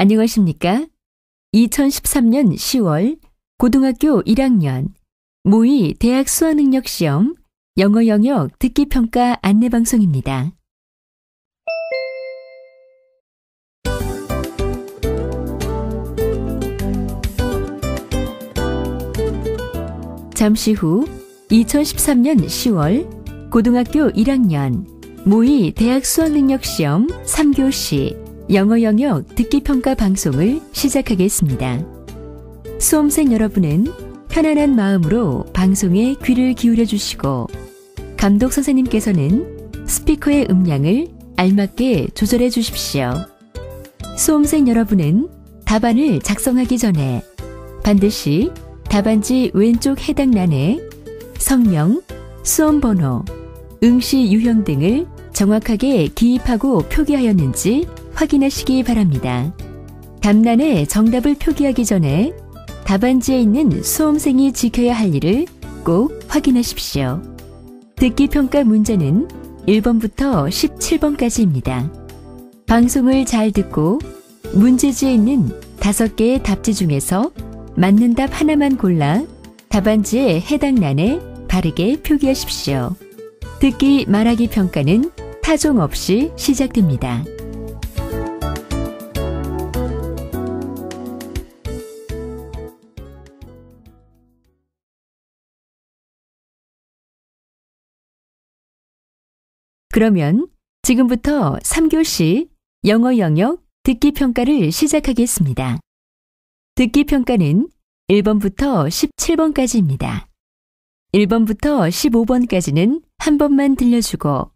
안녕하십니까? 2013년 10월 고등학교 1학년 모의 대학 수학능력 시험 영어 영역 듣기 평가 안내 방송입니다. 잠시 후 2013년 10월 고등학교 1학년 모의 대학 수학능력 시험 3교시 영어 영역 듣기 평가 방송을 시작하겠습니다. 수험생 여러분은 편안한 마음으로 방송에 귀를 기울여 주시고 감독 선생님께서는 스피커의 음량을 알맞게 조절해 주십시오. 수험생 여러분은 답안을 작성하기 전에 반드시 답안지 왼쪽 해당 란에 성명, 수험 번호, 응시 유형 등을 정확하게 기입하고 표기하였는지 확인하시기 바랍니다. 답란에 정답을 표기하기 전에 답안지에 있는 수험생이 지켜야 할 일을 꼭 확인하십시오. 듣기 평가 문제는 1번부터 17번까지입니다. 방송을 잘 듣고 문제지에 있는 5개의 답지 중에서 맞는 답 하나만 골라 답안지에 해당 란에 바르게 표기하십시오. 듣기 말하기 평가는 타종 없이 시작됩니다. 그러면 지금부터 3교시 영어 영역 듣기 평가를 시작하겠습니다. 듣기 평가는 1번부터 17번까지입니다. 1번부터 15번까지는 한 번만 들려주고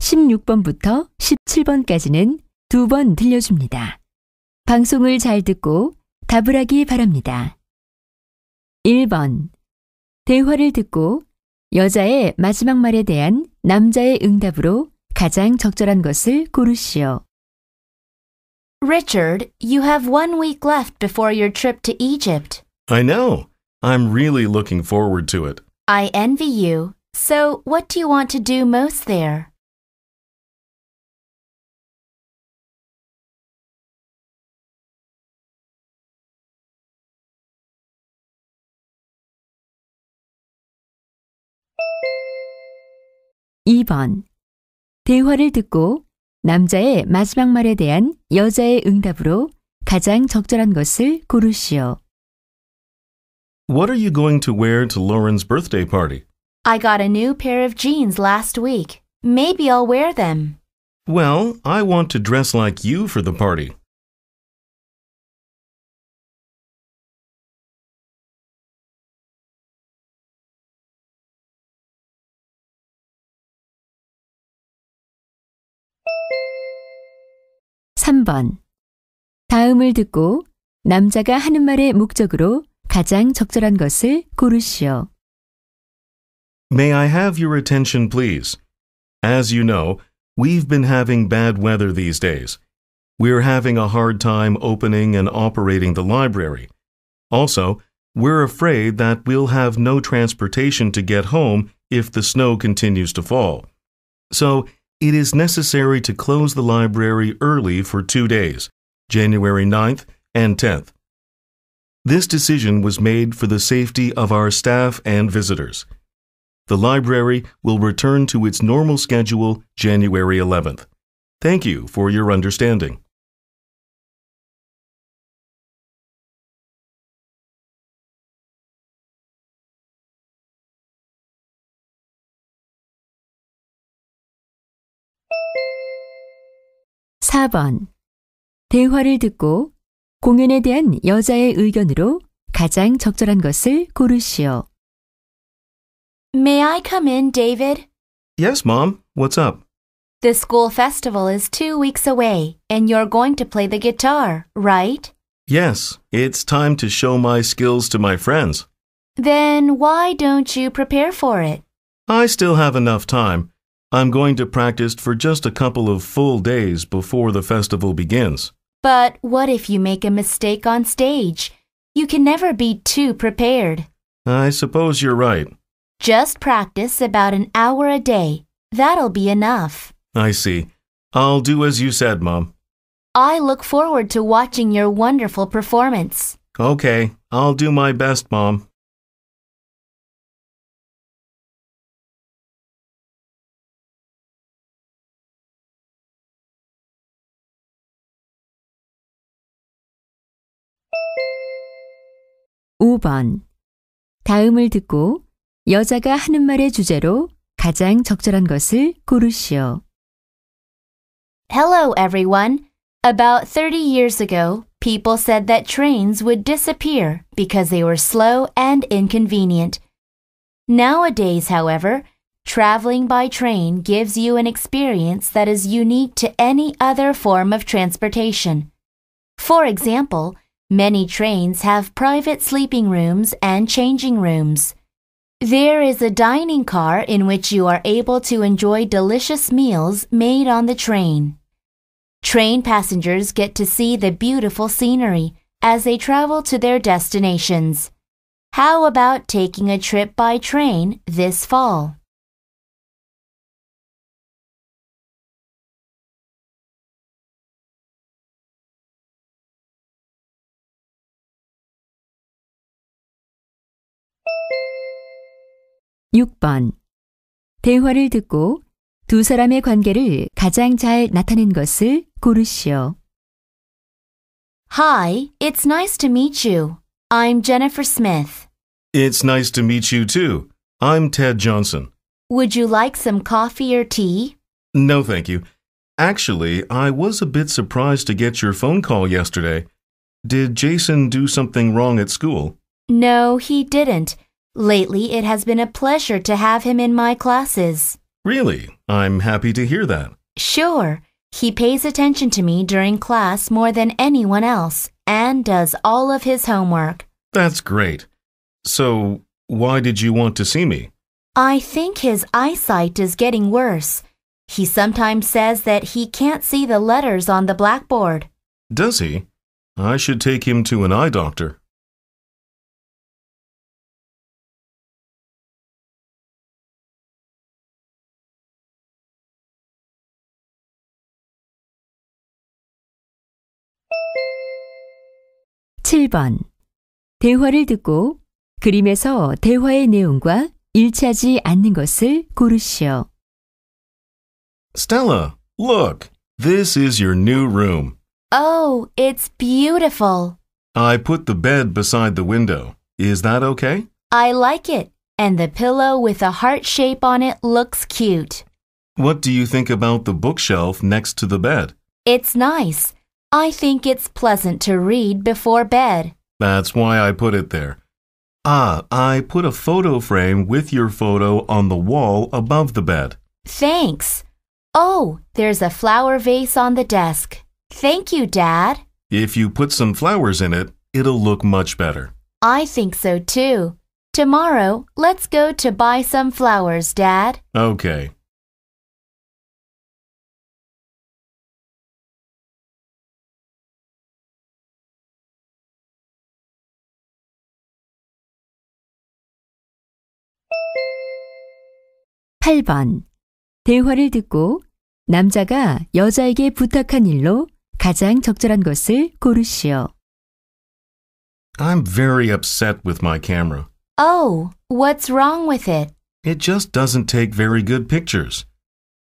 16번부터 17번까지는 두 번 들려줍니다. 방송을 잘 듣고 답을 하기 바랍니다. 1번. 대화를 듣고 여자의 마지막 말에 대한 남자의 응답으로 가장 적절한 것을 고르시오. Richard, you have one week left before your trip to Egypt. I know. I'm really looking forward to it. I envy you. So, what do you want to do most there? 2번. 대화를 듣고 남자의 마지막 말에 대한 여자의 응답으로 가장 적절한 것을 고르시오. What are you going to wear to Lauren's birthday party? I got a new pair of jeans last week. Maybe I'll wear them. Well, I want to dress like you for the party. 3번. 다음을 듣고 남자가 하는 말의 목적으로 가장 적절한 것을 고르시오. May I have your attention, please? As you know, we've been having bad weather these days. We're having a hard time opening and operating the library. Also, we're afraid that we'll have no transportation to get home if the snow continues to fall. So, it is necessary to close the library early for two days, January 9th and 10th. This decision was made for the safety of our staff and visitors. The library will return to its normal schedule January 11th. Thank you for your understanding. 4번. 대화를 듣고 공연에 대한 여자의 의견으로 가장 적절한 것을 고르시오. May I come in, David? Yes, Mom. What's up? The school festival is two weeks away, and you're going to play the guitar, right? Yes, it's time to show my skills to my friends. Then why don't you prepare for it? I still have enough time. I'm going to practice for just a couple of full days before the festival begins. But what if you make a mistake on stage? You can never be too prepared. I suppose you're right. Just practice about an hour a day. That'll be enough. I see. I'll do as you said, Mom. I look forward to watching your wonderful performance. Okay, I'll do my best, Mom. 5번. 다음을 듣고 여자가 하는 말의 주제로 가장 적절한 것을 고르시오. Hello, everyone. About 30 years ago, people said that trains would disappear because they were slow and inconvenient. Nowadays, however, traveling by train gives you an experience that is unique to any other form of transportation. For example, Many trains have private sleeping rooms and changing rooms. There is a dining car in which you are able to enjoy delicious meals made on the train. Train passengers get to see the beautiful scenery as they travel to their destinations. How about taking a trip by train this fall? 6번. 대화를 듣고 두 사람의 관계를 가장 잘 나타낸 것을 고르시오. Hi, it's nice to meet you. I'm Jennifer Smith. It's nice to meet you too. I'm Ted Johnson. Would you like some coffee or tea? No, thank you. Actually, I was a bit surprised to get your phone call yesterday. Did Jason do something wrong at school? No, he didn't. Lately, it has been a pleasure to have him in my classes. Really? I'm happy to hear that. Sure. He pays attention to me during class more than anyone else and does all of his homework. That's great. So, why did you want to see me? I think his eyesight is getting worse. He sometimes says that he can't see the letters on the blackboard. Does he? I should take him to an eye doctor. 7번. 대화를 듣고 그림에서 대화의 내용과 일치하지 않는 것을 고르시오. Stella, look. This is your new room. Oh, it's beautiful. I put the bed beside the window. Is that okay? I like it. And the pillow with a heart shape on it looks cute. What do you think about the bookshelf next to the bed? It's nice. I think it's pleasant to read before bed. That's why I put it there. Ah, I put a photo frame with your photo on the wall above the bed. Thanks. Oh, there's a flower vase on the desk. Thank you, Dad. If you put some flowers in it, it'll look much better. I think so too. Tomorrow, let's go to buy some flowers, Dad. Okay. 8번. 대화를 듣고 남자가 여자에게 부탁한 일로 가장 적절한 것을 고르시오. I'm very upset with my camera. Oh, what's wrong with it? It just doesn't take very good pictures.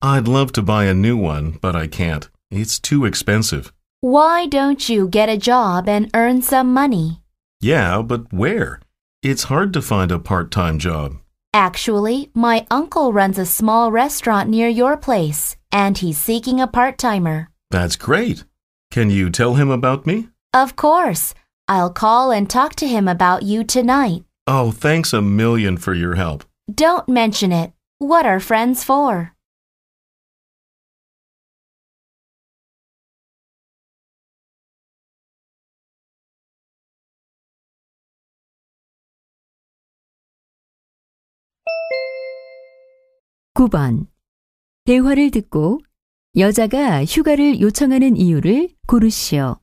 I'd love to buy a new one, but I can't. It's too expensive. Why don't you get a job and earn some money? Yeah, but where? It's hard to find a part time job. Actually, my uncle runs a small restaurant near your place, and he's seeking a part timer. That's great. Can you tell him about me? Of course. I'll call and talk to him about you tonight. Oh, thanks a million for your help. Don't mention it. What are friends for? 9번. 대화를 듣고 여자가 휴가를 요청하는 이유를 고르시오.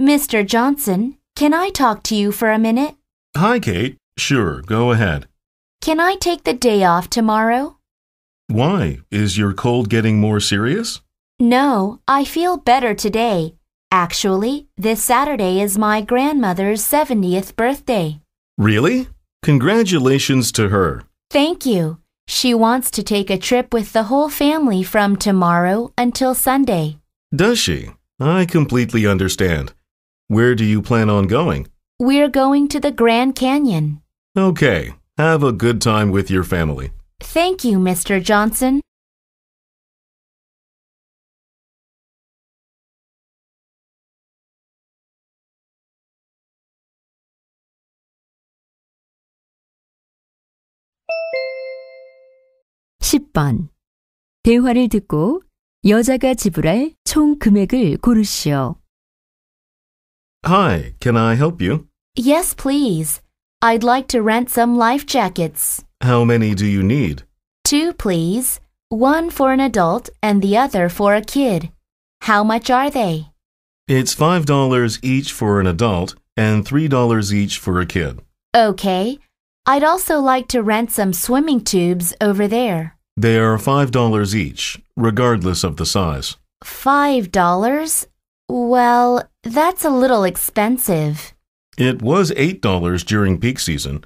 Mr. Johnson, can I talk to you for a minute? Hi, Kate. Sure, go ahead. Can I take the day off tomorrow? Why? Is your cold getting more serious? No, I feel better today. Actually, this Saturday is my grandmother's 70th birthday. Really? Congratulations to her. Thank you. She wants to take a trip with the whole family from tomorrow until Sunday. Does she? I completely understand. Where do you plan on going? We're going to the Grand Canyon. Okay. Have a good time with your family. Thank you, Mr. Johnson. 대화를 듣고 여자가 지불할 총 금액을 고르시오. Hi, can I help you? Yes, please. I'd like to rent some life jackets. How many do you need? Two, please. One for an adult and the other for a kid. How much are they? It's $5 each for an adult and $3 each for a kid. Okay. I'd also like to rent some swimming tubes over there. They are $5 each, regardless of the size. Five dollars? Well, that's a little expensive. It was eight dollars during peak season.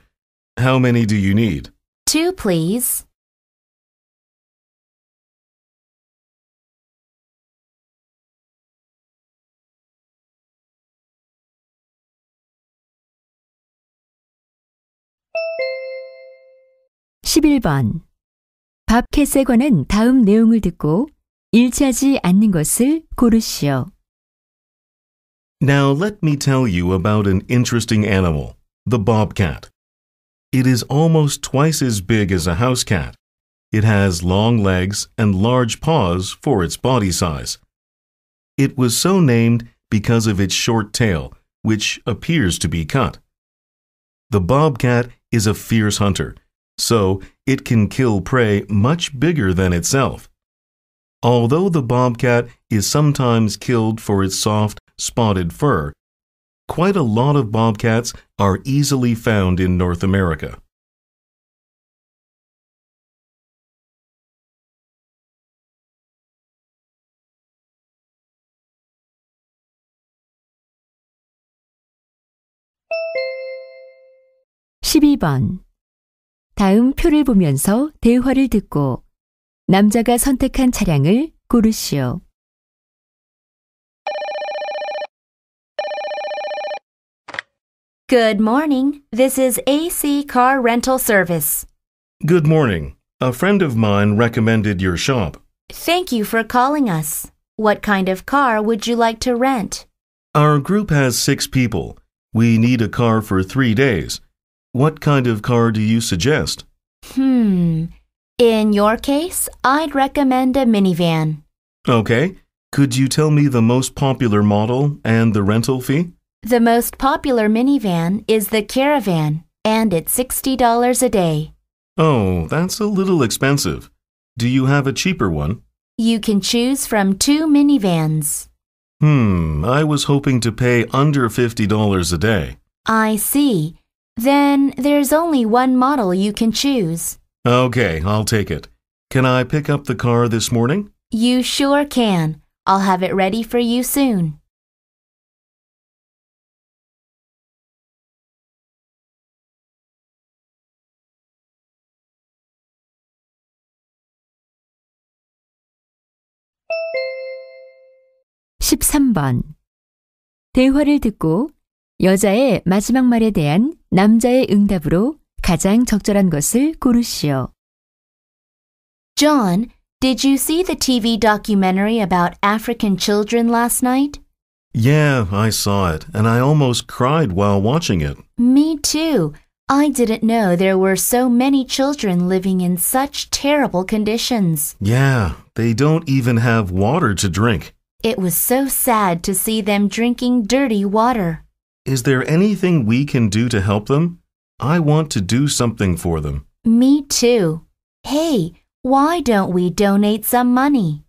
How many do you need? Two, please. (11번) 밥캣에 관한 다음 내용을 듣고 일치하지 않는 것을 고르시오. Now let me tell you about an interesting animal, the bobcat. It is almost twice as big as a house cat. It has long legs and large paws for its body size. It was so named because of its short tail, which appears to be cut. The bobcat is a fierce hunter so it can kill prey much bigger than itself. Although the bobcat is sometimes killed for its soft, spotted fur, quite a lot of bobcats are easily found in North America. (12번) 다음 표를 보면서 대화를 듣고 남자가 선택한 차량을 고르시오. Good morning. This is AC Car Rental Service. Good morning. A friend of mine recommended your shop. Thank you for calling us. What kind of car would you like to rent? Our group has six people. We need a car for three days. What kind of car do you suggest? Hmm. In your case, I'd recommend a minivan. Okay. Could you tell me the most popular model and the rental fee? The most popular minivan is the Caravan, and it's $60 a day. Oh, that's a little expensive. Do you have a cheaper one? You can choose from two minivans. Hmm, I was hoping to pay under $50 a day. I see. Then there's only one model you can choose. Okay, I'll take it. Can I pick up the car this morning? You sure can. I'll have it ready for you soon. (13번) 대화를 듣고 여자의 마지막 말에 대한 남자의 응답으로 가장 적절한 것을 고르시오. John, did you see the TV documentary about African children last night? Yeah, I saw it, and I almost cried while watching it. Me too. I didn't know there were so many children living in such terrible conditions. Yeah, they don't even have water to drink. It was so sad to see them drinking dirty water. Is there anything we can do to help them? I want to do something for them. Me too. Hey, why don't we donate some money?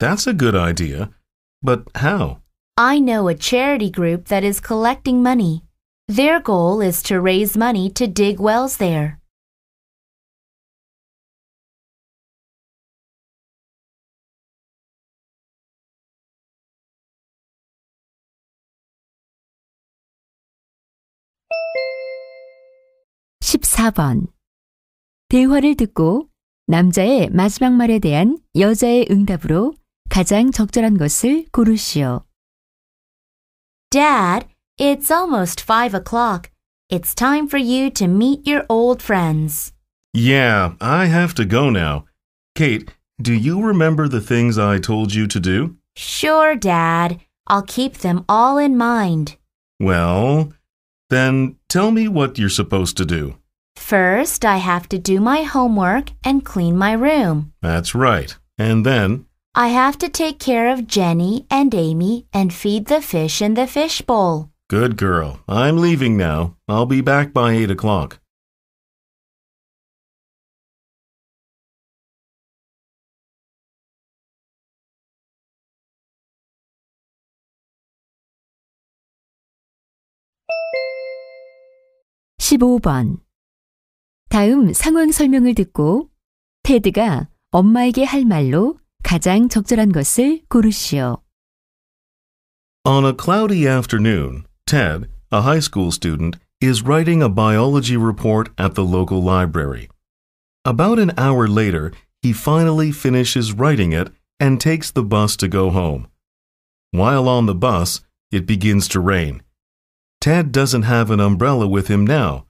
That's a good idea. But how? I know a charity group that is collecting money. Their goal is to raise money to dig wells there. 4번. 대화를 듣고 남자의 마지막 말에 대한 여자의 응답으로 가장 적절한 것을 고르시오. Dad, it's almost 5 o'clock. It's time for you to meet your old friends. Yeah, I have to go now. Kate, do you remember the things I told you to do? Sure, Dad. I'll keep them all in mind. Well, then tell me what you're supposed to do. First, I have to do my homework and clean my room. That's right. And then? I have to take care of Jenny and Amy and feed the fish in the fishbowl. Good girl. I'm leaving now. I'll be back by 8 o'clock. (15번) 다음 상황 설명을 듣고 테드가 엄마에게 할 말로 가장 적절한 것을 고르시오. On a cloudy afternoon, Ted, a high school student, is writing a biology report at the local library. About an hour later, he finally finishes writing it and takes the bus to go home. While on the bus, it begins to rain. Ted doesn't have an umbrella with him now.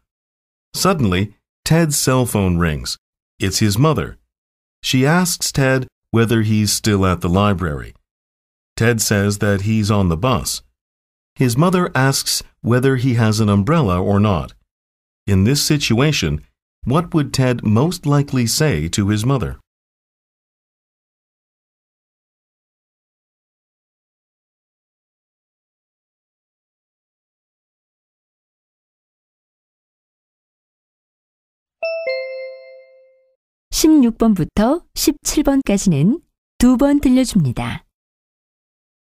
Suddenly, Ted's cell phone rings. It's his mother. She asks Ted whether he's still at the library. Ted says that he's on the bus. His mother asks whether he has an umbrella or not. In this situation, what would Ted most likely say to his mother? 16번부터 17번까지는 두 번 들려줍니다.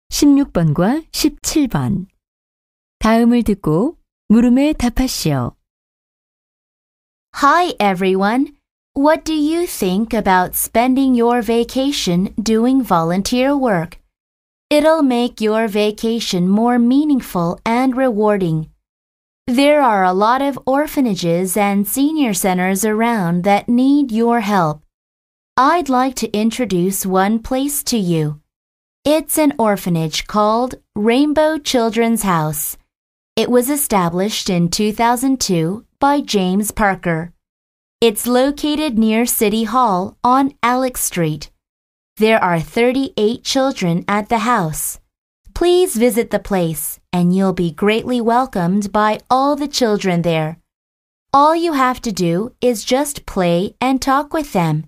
16번과 17번. 다음을 듣고 물음에 답하시오. Hi everyone. What do you think about spending your vacation doing volunteer work? It'll make your vacation more meaningful and rewarding. There are a lot of orphanages and senior centers around that need your help. I'd like to introduce one place to you. It's an orphanage called Rainbow Children's House. It was established in 2002 by James Parker. It's located near City Hall on Alex Street. There are 38 children at the house. Please visit the place, and you'll be greatly welcomed by all the children there. All you have to do is just play and talk with them.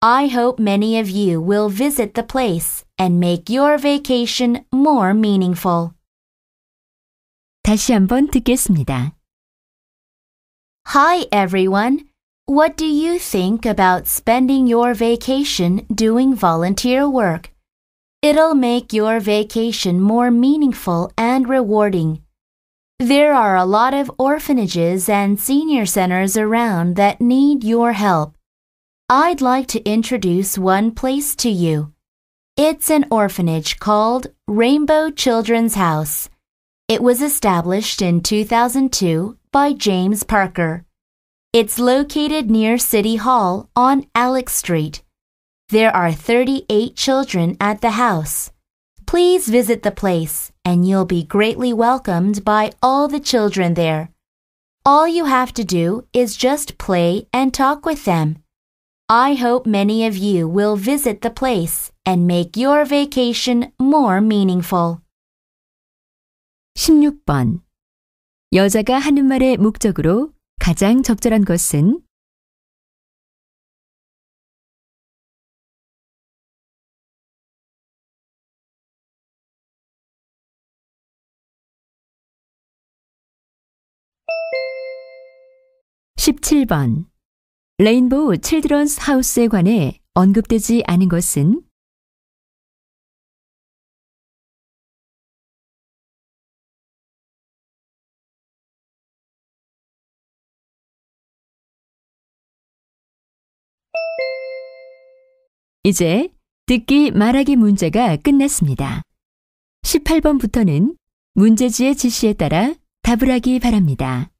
I hope many of you will visit the place and make your vacation more meaningful. 다시 한번 듣겠습니다. Hi everyone. What do you think about spending your vacation doing volunteer work? It'll make your vacation more meaningful and rewarding. There are a lot of orphanages and senior centers around that need your help. I'd like to introduce one place to you. It's an orphanage called Rainbow Children's House. It was established in 2002 by James Parker. It's located near City Hall on Alex Street. There are 38 children at the house. Please visit the place and you'll be greatly welcomed by all the children there. All you have to do is just play and talk with them. I hope many of you will visit the place and make your vacation more meaningful. 16번 여자가 하는 말의 목적으로 가장 적절한 것은 17번 레인보우 칠드런스 하우스에 관해 언급되지 않은 것은 이제 듣기 말하기 문제가 끝났습니다. 18번부터는 문제지의 지시에 따라 답을 하기 바랍니다.